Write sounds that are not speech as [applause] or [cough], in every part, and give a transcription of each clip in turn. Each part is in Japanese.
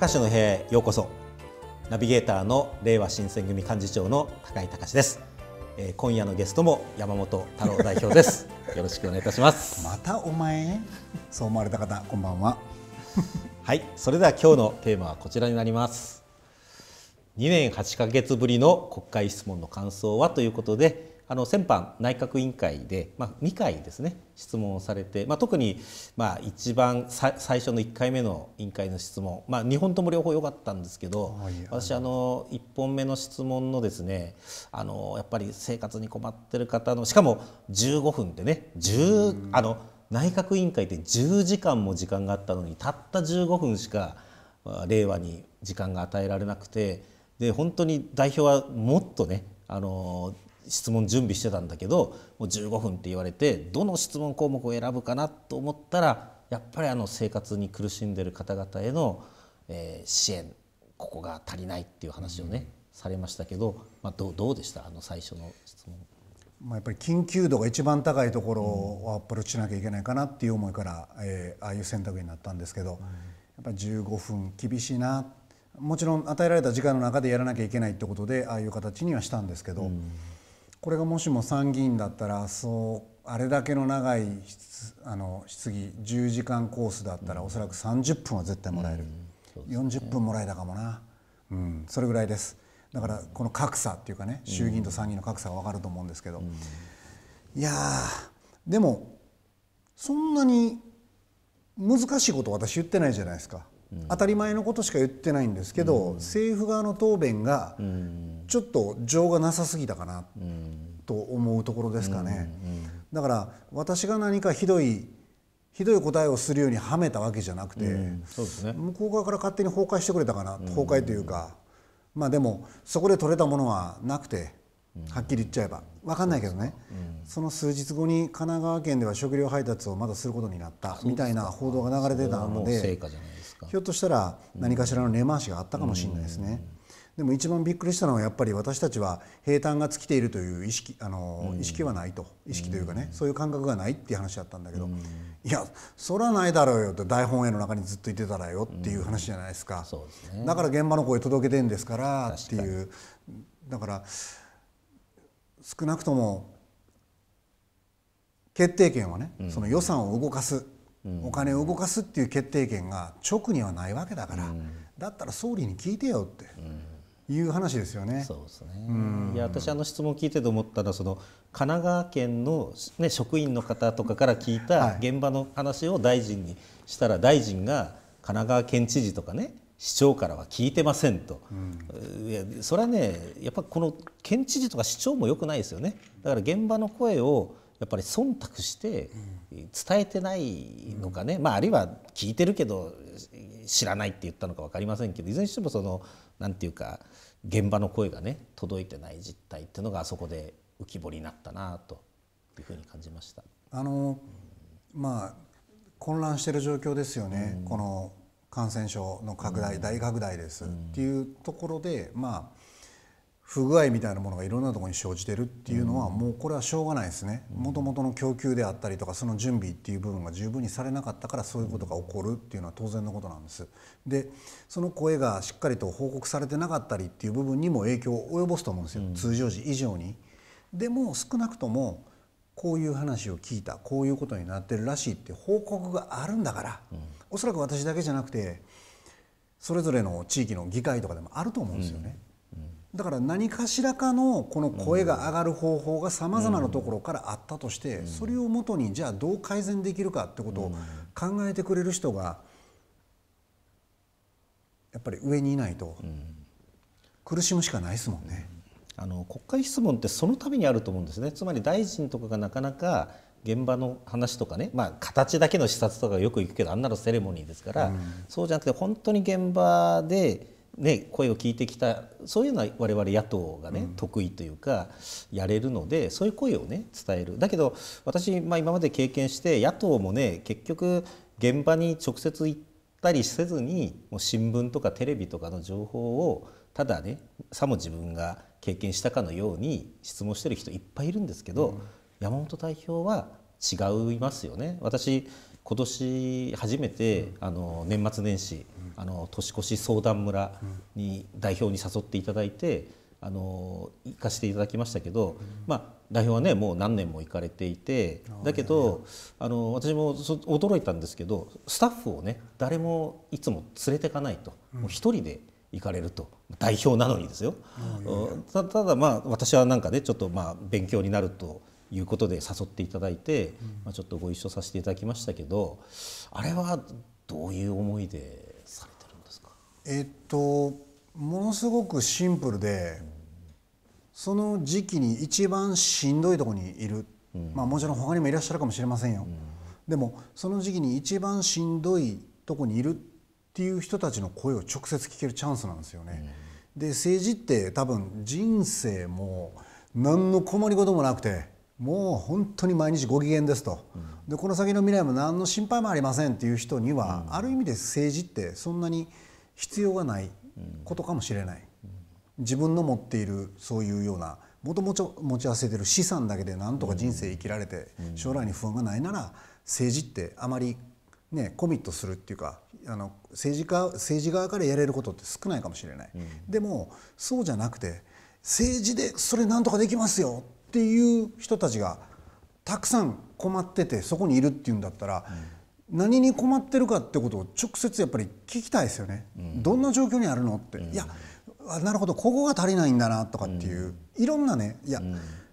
高橋の部屋へようこそナビゲーターの令和新選組幹事長の高井隆ですえー、今夜のゲストも山本太郎代表です [laughs] よろしくお願いいたしますまたお前そう思われた方こんばんは [laughs] はいそれでは今日のテーマはこちらになります2年8ヶ月ぶりの国会質問の感想はということであの先般内閣委員会で、まあ、2回ですね質問をされて、まあ、特に、まあ、一番最初の1回目の委員会の質問、まあ、2本とも両方良かったんですけど、私あの1本目の質問のですねあのやっぱり生活に困ってる方のしかも15分でねあの内閣委員会って10時間も時間があったのにたった15分しか令和に時間が与えられなくてで本当に代表はもっとねあの質問準備してたんだけどもう15分って言われてどの質問項目を選ぶかなと思ったらやっぱりあの生活に苦しんでる方々への、えー、支援ここが足りないっていう話をね、うん、されましたけど、まあ、どどうでしたあの最初の質問。まあ、やっぱり緊急度が一番高いところをアプローチしなきゃいけないかなっていう思いから、えー、ああいう選択になったんですけど、うん、やっぱり15分厳しいなもちろん与えられた時間の中でやらなきゃいけないってことでああいう形にはしたんですけど、うこれがもしも参議院だったらそうあれだけの長いあの質疑10時間コースだったら、おそらく30分は絶対もらえる、うんね、40分もらえたかもな、うん、それぐらいですだからこの格差っていうかね衆議院と参議院の格差が分かると思うんですけど、うん、いやでもそんなに難しいこと私言ってないじゃないですか、うん、当たり前のことしか言ってないんですけど、うん、政府側の答弁が、うんちょっと情がなさすぎたかなと思うところですかね。だから私が何かひどいひどい答えをするようにはめたわけじゃなくて、うんね、向こう側から勝手に崩壊してくれたかな、崩壊というか、まあでもそこで取れたものはなくて、はっきり言っちゃえば分かんないけどねその数日後に神奈川県では食料配達をまだすることになったみたいな報道が流れてたのでひょっとしたら何かしらの根回しがあったかもしれないですね。でも一番びっくりしたのはやっぱり私たちは平坦が尽きているという意識あの、意識はないと意識というかね、そういう感覚がないっていう話だったんだけど、いやそらないだろうよって本営の中にずっといてたらよっていう話じゃないですか、すね、だから現場の声届けてんですからっていうだから少なくとも決定権はね、その予算を動かす、お金を動かすっていう決定権が直にはないわけだから、だったら総理に聞いてよって。いう話ですよね。そうですね。いや私あの質問聞いてて思ったらその神奈川県のね職員の方とかから聞いた現場の話を大臣にしたら大臣が神奈川県知事とかね市長からは聞いてませんと、うん、いやそれはねやっぱこの県知事とか市長もよくないですよねだから現場の声をやっぱり忖度して伝えてないのかね、うん、まあ、あるいは聞いてるけど知らないって言ったのか分かりませんけどいずれにしてもその何て言うか現場の声がね届いてない実態っていうのがあそこで浮き彫りになったなというふうに感じました。あの、まあ混乱してる状況ですよね、うん、この感染症の拡大、大拡大です、っていうところでまあ不具合みたいなものがいろんなとこに生じてるっていうのはもうこれはしょうがないですねもともとの供給であったりとかその準備っていう部分が十分にされなかったからそういうことが起こるっていうのは当然のことなんですでその声がしっかりと報告されてなかったりっていう部分にも影響を及ぼすと思うんですよ、通常時以上にでも少なくともこういう話を聞いたこういうことになってるらしいって報告があるんだから、うん、おそらく私だけじゃなくてそれぞれの地域の議会とかでもあると思うんですよね、うんだから何かしらかのこの声が上がる方法がさまざまなところからあったとして、それをもとにじゃあどう改善できるかってことを考えてくれる人がやっぱり上にいないと苦しむしかないですもんね。あの国会質問ってそのためにあると思うんですね。つまり大臣とかがなかなか現場の話とかね、まあ、形だけの視察とかよく行くけどあんなのセレモニーですから、うん、そうじゃなくて本当に現場でね、声を聞いてきたそういうのは我々野党がね、うん、得意というかやれるのでそういう声をね伝えるだけど私、まあ、今まで経験して野党もね結局現場に直接行ったりせずにもう新聞とかテレビとかの情報をただねさも自分が経験したかのように質問してる人いっぱいいるんですけど、うん、山本代表は違いますよね。私今年初めて、あの年末年始、あの年越し相談村に代表に誘っていただいて、あの行かせていただきましたけど、まあ、代表はねもう何年も行かれていてだけどあの私も驚いたんですけどスタッフをね誰もいつも連れていかないと、もう一人で行かれると代表なのにですよ、ただまあ私はなんかねちょっとまあ勉強になるということで誘っていただいて、まあ、ちょっとご一緒させていただきましたけどあれはどういう思いでされてるんですかえっとものすごくシンプルで、その時期に一番しんどいとこにいる、まあ、もちろん他にもいらっしゃるかもしれませんよ、でもその時期に一番しんどいとこにいるっていう人たちの声を直接聞けるチャンスなんですよね。で政治って多分人生も何の困りごともなくてもう本当に毎日ご機嫌ですと、でこの先の未来も何の心配もありませんっていう人には、ある意味で政治ってそんなに必要がないことかもしれない、自分の持っているそういうようなもともと持ち合わせてる資産だけでなんとか人生生きられて、将来に不安がないなら政治ってあまりね、コミットするっていうかあの政治家政治側からやれることって少ないかもしれない、でもそうじゃなくて政治でそれなんとかできますよっていう人たちがたくさん困っててそこにいるっていうんだったら、うん、何に困ってるかってことを直接やっぱり聞きたいですよね、うん、どんな状況にあるのって、うん、いやなるほどここが足りないんだなとかっていう、いろんなねいや、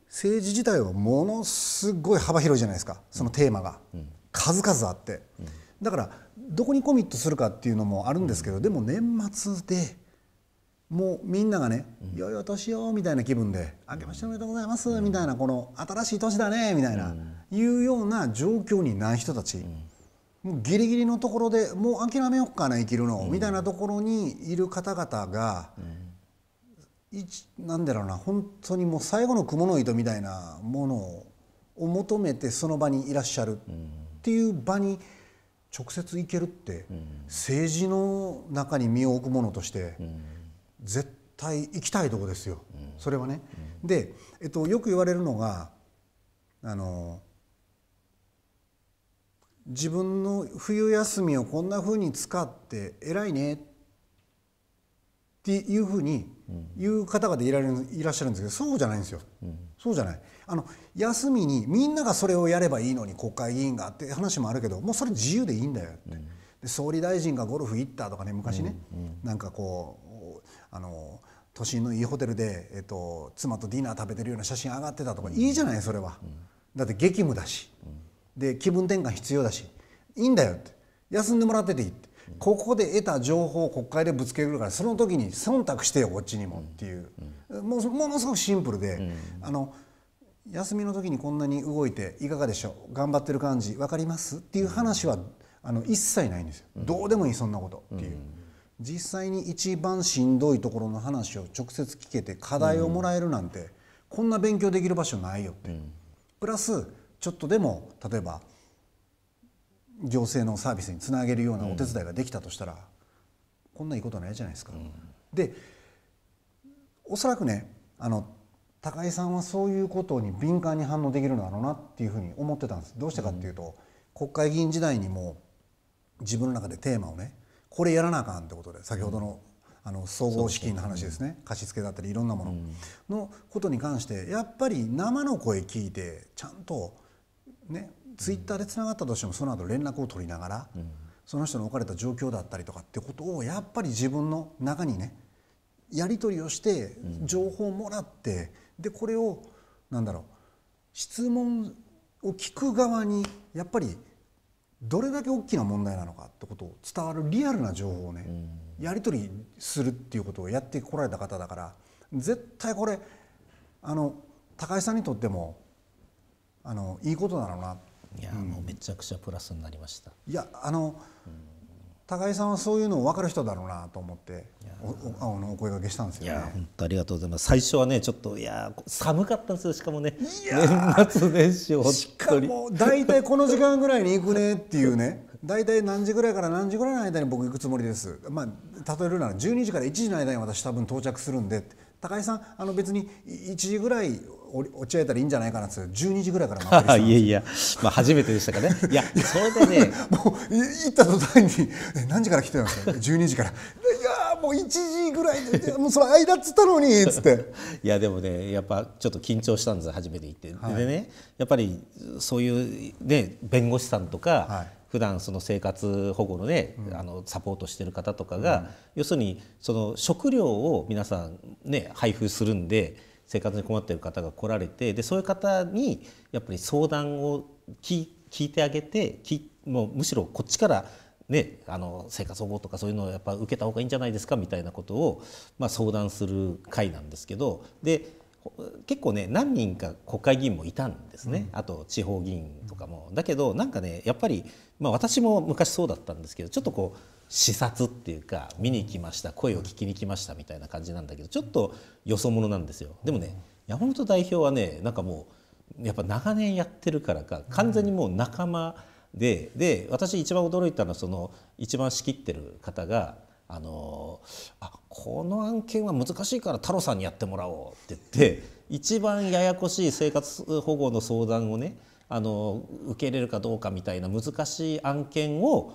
政治自体はものすごい幅広いじゃないですかそのテーマが、数々あって、だからどこにコミットするかっていうのもあるんですけど、でも年末で。もうみんながね「いよいよ年を」みたいな気分で「明けましておめでとうございます」みたいなこの新しい年だねみたいないうような状況にない人たちもうギリギリのところでもう諦めよっかな生きるのみたいなところにいる方々が何だろうな本当にもう最後の蜘蛛の糸みたいなものを求めてその場にいらっしゃるっていう場に直接行けるって政治の中に身を置くものとして。絶対行きたいとこですよ、うん、それはね。うん、で、えっと、よく言われるのがあの自分の冬休みをこんなふうに使って偉いねっていうふうに言う方々いられるいらっしゃるんですけどそうじゃないんですよ、うん、そうじゃないあの休みにみんながそれをやればいいのに国会議員がって話もあるけどもうそれ自由でいいんだよって、うん、で総理大臣がゴルフ行ったとかね昔ね、うんうん、なんかこうあの都心のいいホテルで、えっと、妻とディナー食べてるような写真上がってたとか、うん、いいじゃないそれは、うん、だって激務だし、で気分転換必要だしいいんだよって休んでもらってていいって、ここで得た情報を国会でぶつけるからその時に忖度してよこっちにもっていう、もうものすごくシンプルで、あの休みの時にこんなに動いていかがでしょう頑張ってる感じ分かりますっていう話は、あの一切ないんですよ、どうでもいいそんなことっていう。実際に一番しんどいところの話を直接聞けて課題をもらえるなんて、うん、こんな勉強できる場所ないよって、うん、プラスちょっとでも例えば行政のサービスにつなげるようなお手伝いができたとしたら、うん、こんないいことないじゃないですか。でおそらくねあの高井さんはそういうことに敏感に反応できるのだろうなっていうふうに思ってたんですどうしてかっていうと、国会議員時代にも自分の中でテーマをねこれやらなあかんってことで先ほどの,、あの総合資金の話ですね貸し付けだったりいろんなもののことに関してやっぱり生の声聞いてちゃんとねツイッターでつながったとしてもその後連絡を取りながら、その人の置かれた状況だったりとかってことをやっぱり自分の中にねやり取りをして情報をもらって、でこれを何だろう質問を聞く側にやっぱりどれだけ大きな問題なのかってことを伝わるリアルな情報をね、やり取りするっていうことをやってこられた方だから絶対これあの高井さんにとってもあのいいことだろうな。いや、もうめちゃくちゃプラスになりました。いやあの、うん、高井さんはそういうの分かる人だろうなと思っておおのお声掛けしたんですよ、ね、いや本当ありがとうございます最初はねちょっといや寒かったんですよしかもねいや年末年始をしかも大体この時間ぐらいに行くねっていうね大体何時ぐらいから何時ぐらいの間に僕行くつもりです、まあ、例えるなら12時から1時の間に私多分到着するんで高井さんあの別に1時ぐらい落ち合えたらいいんじゃないかなって12時ぐらいからまっ [laughs] いやいや、まあ、初めてでしたかね [laughs] いやそれでね [laughs] もう行った途端に何時から来てたんですか12時からいやもう1時ぐらいでもうその間っつったのにっつっていやでもねやっぱちょっと緊張したんです初めて行って、はい、でねやっぱりそういうね弁護士さんとか、はい普段その生活保護のね、うん、あのサポートしてる方とかが、うん、要するにその食料を皆さんね配布するんで生活に困っている方が来られてでそういう方にやっぱり相談を聞いてあげてきもうむしろこっちからね、あの生活保護とかそういうのをやっぱ受けた方がいいんじゃないですかみたいなことを、まあ、相談する会なんですけどで結構ね何人か国会議員もいたんですね、うん、あと地方議員とかも。だけどなんかねやっぱり、まあ、私も昔そうだったんですけどちょっとこう視察っていうか見に来ました声を聞きに来ましたみたいな感じなんだけどちょっとよそ者なんですよ。でもね山本代表はねなんかもうやっぱ長年やってるからか完全にもう仲間でで私一番驚いたのはその一番仕切ってる方があのあこの案件は難しいから太郎さんにやってもらおうって言って一番ややこしい生活保護の相談をねあの受け入れるかどうかみたいな難しい案件を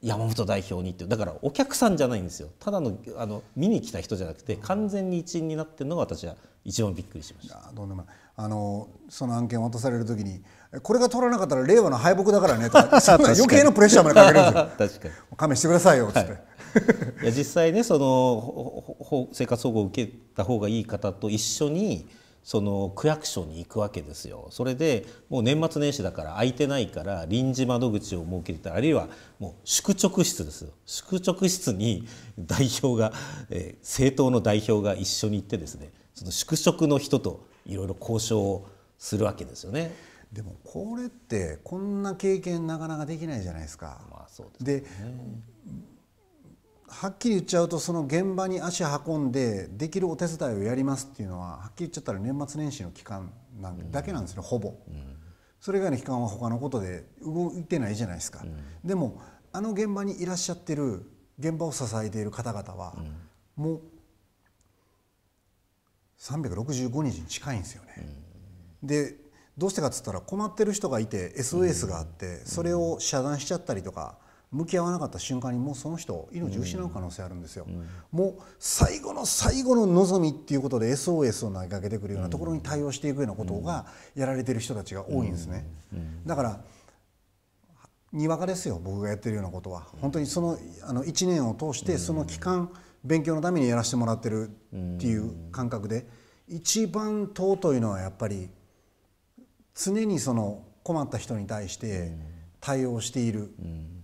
山本代表にってだからお客さんじゃないんですよただのあの見に来た人じゃなくて完全に一員になってるのが私は一番びっくりしました。どんなあのその案件を渡される時にこれが取らなかったら令和の敗北だからねとか [laughs] 余計なプレッシャーまでかけるんですよ [laughs] 確か勘弁してくださいよって、はい、いや実際ねそのほほ生活保護を受けた方がいい方と一緒にその区役所に行くわけですよそれでもう年末年始だから空いてないから臨時窓口を設けてたあるいはもう宿直室ですよ宿直室に代表が、えー、政党の代表が一緒に行ってですねその宿直の人といろいろ交渉をするわけですよね。でもこれってこんな経験なかなかできないじゃないですか。まあそうですね、ではっきり言っちゃうとその現場に足運んでできるお手伝いをやりますっていうのははっきり言っちゃったら年末年始の期間なんだけなんですよ、うん、ほぼ、うん、それ以外の期間は他のことで動いてないじゃないですか、うん、でもあの現場にいらっしゃってる現場を支えている方々は、もう365日に近いんですよね、でどうしてかっつったら困ってる人がいて SOS があって、それを遮断しちゃったりとか、向き合わなかった瞬間にもうその人命を失う可能性あるんですよ、うん、もう最後の最後の望みっていうことで SOS を投げかけてくるようなところに対応していくようなことがやられてる人たちが多いんですね、だからにわかですよ僕がやってるようなことは本当にそのあの1年を通してその期間勉強のためにやらせてもらってるっていう感覚で一番尊いのはやっぱり常にその困った人に対して対応している。うん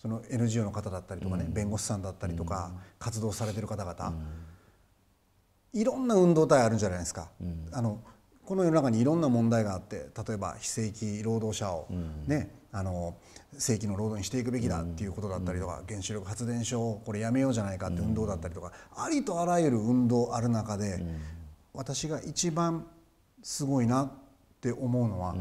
その NGO の方だったりとかね、うん、弁護士さんだったりとか、活動されてる方々、いろんな運動体あるんじゃないですか。あのこの世の中にいろんな問題があって例えば非正規労働者をね、あの正規の労働にしていくべきだっていうことだったりとか、原子力発電所をこれやめようじゃないかって運動だったりとか、ありとあらゆる運動ある中で、私が一番すごいなって思うのは、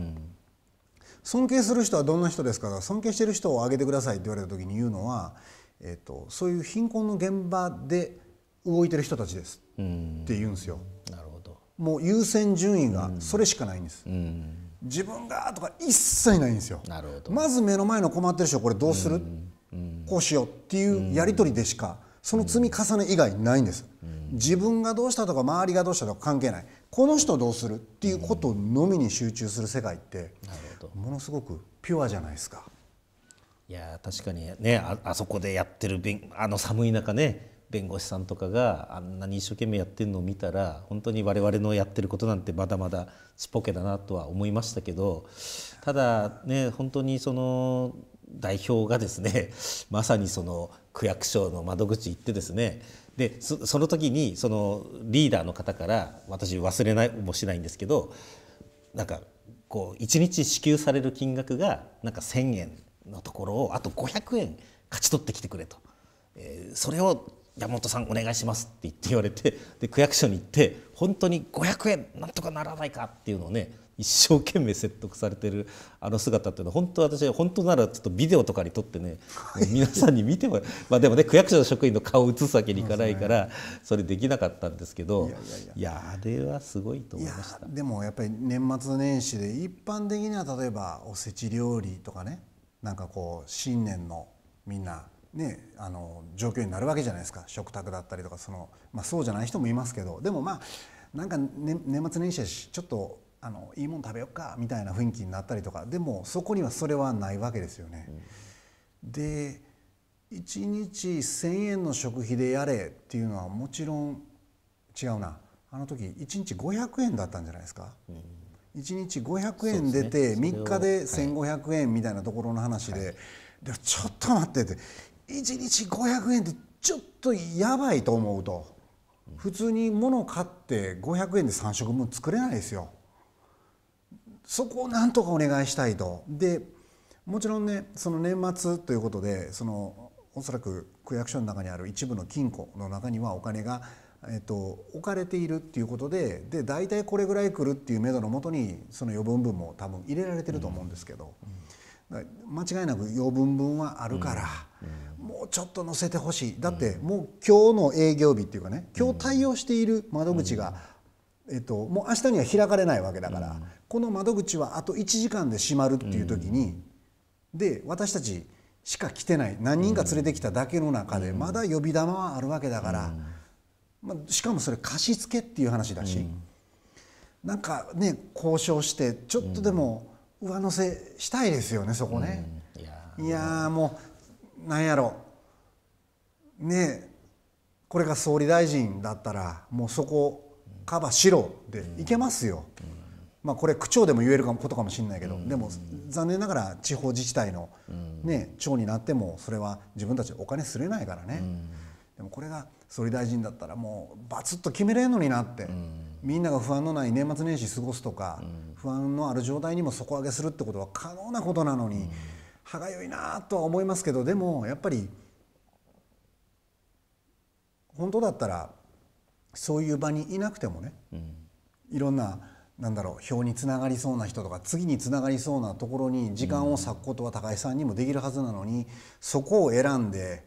尊敬する人はどんな人ですか尊敬してる人を挙げてくださいって言われた時に言うのは、えーと、そういう貧困の現場で動いてる人たちですって言うんですよ。なるほどもう優先順位がそれしかないんです。自分がとか一切ないんですよ。なるほどまず目の前の困ってる人これどうするうこうしようっていうやり取りでしかその積み重ね以外ないんです。う自分がどうしたとか周りがどうしたとか関係ないこの人どうするっていうことのみに集中する世界って、ものすごくピュアじゃないですか。いや確かにねああそこでやってるあの寒い中ね弁護士さんとかがあんなに一生懸命やってるのを見たら本当に我々のやってることなんてまだまだちっぽけだなとは思いましたけどただね本当にその代表がですね [laughs] まさにその区役所の窓口行ってですねでその時にそのリーダーの方から私忘れないもしないんですけどなんかこう1日支給される金額がなんか1,000円のところをあと500円勝ち取ってきてくれと、えー、それを山本さんお願いしますって言って言われてで区役所に行って本当に500円なんとかならないかっていうのをね一生懸命説得されてるあの姿っていうのは本当私は本当ならちょっとビデオとかに撮ってね [laughs] 皆さんに見てもまあでもね区役所の職員の顔を映すわけにいかないからそれできなかったんですけどいやあれはすごいと思いましたでもやっぱり年末年始で一般的には例えばおせち料理とかねなんかこう新年のみんなね、あの状況になるわけじゃないですか食卓だったりとかその、まあ、そうじゃない人もいますけどでもまあなんか、ね、年末年始やしちょっとあのいいもん食べよっかみたいな雰囲気になったりとかでもそこにはそれはないわけですよね。うん、で1日1,000円の食費でやれっていうのはもちろん違うなあの時1日500円だったんじゃないですか。うん1日500円出て3日で1500円みたいなところの話ででちょっと待ってって1日500円ってちょっとやばいと思うと普通に物買って500円で3食分作れないですよそこをなんとかお願いしたいと。でもちろんねその年末ということでそのおそらく区役所の中にある一部の金庫の中にはお金が、えっと、置かれているっていうことでで大体これぐらい来るっていう目処のもとにその余分分も多分入れられてると思うんですけど、うんうん、間違いなく余分分はあるから、うん、もうちょっと載せてほしいだってもう今日の営業日っていうかね今日対応している窓口が、えっと、もう明日には開かれないわけだから、うん、この窓口はあと1時間で閉まるっていう時に、うん、で私たちしか来てない何人か連れてきただけの中で、まだ呼び玉はあるわけだから、まあ、しかもそれ貸し付けっていう話だし、うん、なんかね交渉してちょっとでも上乗せしたいですよねそこね。いやもうなんやろねこれが総理大臣だったらもうそこカバろでいけますよ、うん、まあ、これ区長でも言えることかもしれないけど、うん、でも残念ながら地方自治体のね、うん、長になってもそれは自分たちお金すれないからね、でもこれが総理大臣だったらもうバツッと決めれんのになって、みんなが不安のない年末年始過ごすとか、不安のある状態にも底上げするってことは可能なことなのに、歯がゆいなとは思いますけどでもやっぱり本当だったらそういう場にいなくてもね、うん、いろんななんだろう表につながりそうな人とか次につながりそうなところに時間を割くことは高井さんにもできるはずなのに、そこを選んで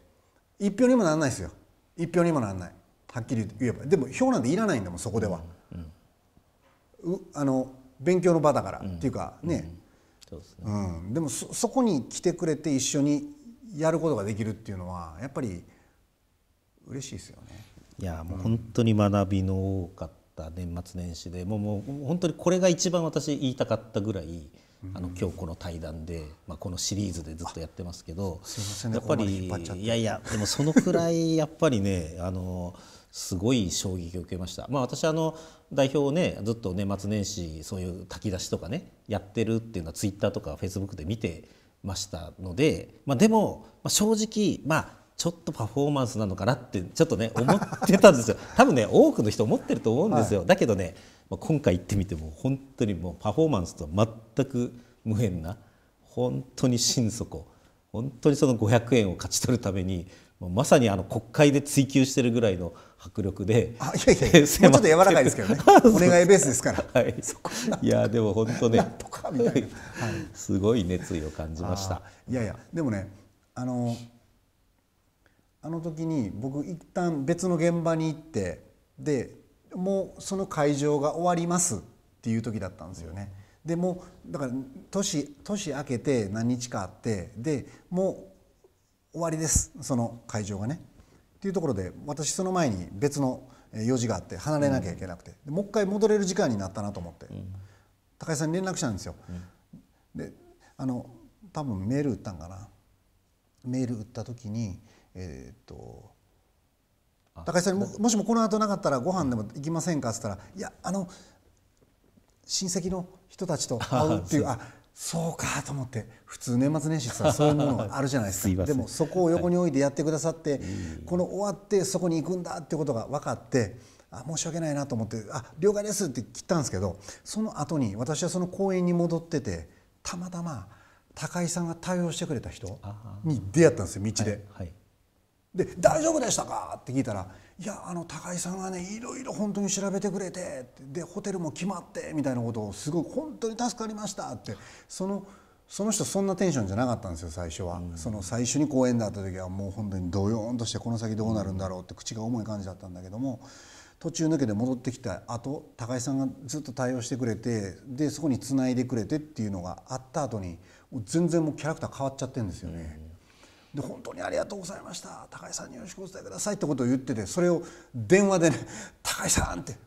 一票にもならないですよ一票にもならないはっきり言えばでも票なんていらないんだもんそこでは、うんうん、あの勉強の場だから、うん、っていうかね,、そうですねうん、でもそこに来てくれて一緒にやることができるっていうのはやっぱり嬉しいですよね。いやもう本当に学びの多かった年末年始でもうもう本当にこれが一番私言いたかったぐらい。あの今日この対談で、まあ、このシリーズでずっとやってますけどす、ね、やっぱりいやいやでもそのくらい [laughs] やっぱりねあのすごい衝撃を受けました。まあ、私あの代表をねずっと年末年始そういう炊き出しとかねやってるっていうのはツイッターとかフェイスブックで見てましたので、まあ、でも、まあ、正直、まあ、ちょっとパフォーマンスなのかなってちょっとね思ってたんですよ [laughs] 多分ね多くの人思ってると思うんですよ、はい、だけどね、まあ、今回行ってみても本当にもうパフォーマンスと全く無縁な本当に心底本当にその500円を勝ち取るためにまさにあの国会で追求してるぐらいの迫力で、あいやいや、[laughs] もうちょっと柔らかいですけどね、[laughs] お願いベースですから。はい、いやでも本当ね、とかみたいな、はい、すごい熱意を感じました。いやいや、でもね、あのあの時に僕一旦別の現場に行ってでもうその会場が終わりますっていう時だったんですよね。うん、でもだから年年明けて何日かあってでもう終わりですその会場がね。っていうところで私その前に別の用事があって離れなきゃいけなくて、うん、もう一回戻れる時間になったなと思って、うん、高井さんに連絡したんですよ。であの多分メール打ったんかなメール打った時にえー、っと高井さんにもしもこの後なかったらご飯でも行きませんか?」っつったら「いやあの親戚の人たちと会う」っていうあそうかと思って普通年末年始さそういうものがあるじゃないですか [laughs] でもそこを横に置いてやってくださって、はい、この終わってそこに行くんだってことが分かってあ申し訳ないなと思って「あ了解です」って切ったんですけどその後に私はその公園に戻っててたまたま高井さんが対応してくれた人に出会ったんですよ道で。はいはいで「大丈夫でしたか?」って聞いたら「いやあの高井さんがねいろいろ本当に調べてくれてでホテルも決まって」みたいなことをすごい「本当に助かりました」ってその。その人そんなテンションじゃなかったんですよ最初は、うん、その最初に公演で会った時はもう本当にどよーんとしてこの先どうなるんだろうって口が重い感じだったんだけども途中抜けて戻ってきた後高井さんがずっと対応してくれてでそこにつないでくれてっていうのがあった後に全然もうキャラクター変わっちゃってるんですよね。うんで本当にありがとうございました高井さんによろしくお伝えくださいってことを言っててそれを電話でね「高井さん」って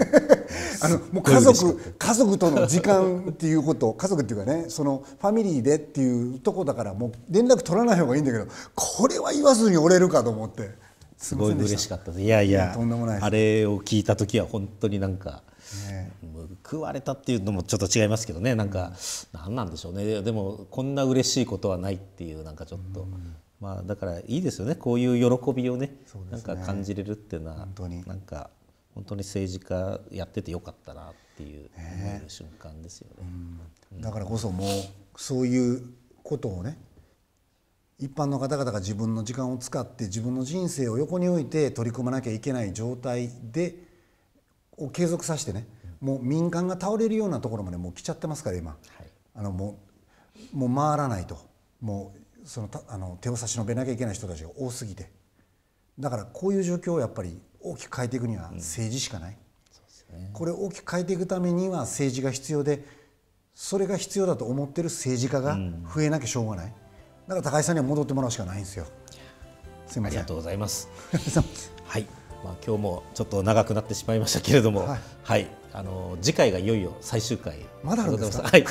[laughs] あのもう家族家族との時間っていうこと家族っていうかねそのファミリーでっていうとこだからもう連絡取らない方がいいんだけどこれは言わずに折れるかと思って。すごい嬉しかったです。いやいや、とんでもないやあれを聞いた時は本当になんかね、報われたっていうのもちょっと違いますけどねなんか、ん、何なんでしょうねでもこんな嬉しいことはないっていうなんかちょっと、うん、まあだからいいですよねこういう喜びをね、ね、なんか感じれるっていうのは本当になんか本当に政治家やっててよかったなっていう瞬間ですよね、うん、だからこそもうそういうことをね一般の方々が自分の時間を使って自分の人生を横に置いて取り組まなきゃいけない状態でを継続させてね、もう民間が倒れるようなところまでもう来ちゃってますから今、はい、あのもうもう回らないともうそのあの手を差し伸べなきゃいけない人たちが多すぎてだからこういう状況をやっぱり大きく変えていくには政治しかない、うんね、これを大きく変えていくためには政治が必要でそれが必要だと思ってる政治家が増えなきゃしょうがない、うん、だから高井さんには戻ってもらうしかないんですよ。すみませんありがとうございます。[laughs] はいまあ、今日もちょっと長くなってしまいましたけれども、はい、はい、あの次回がいよいよ最終回まだあるんですか、はい、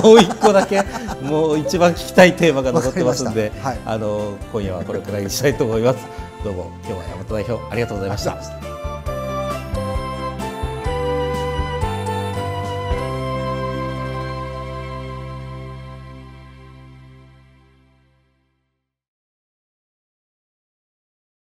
もう一個だけ [laughs] もう一番聞きたいテーマが残ってますんで、はい、あの今夜はこれくらいにしたいと思います。どうも今日は山本代表ありがとうございました。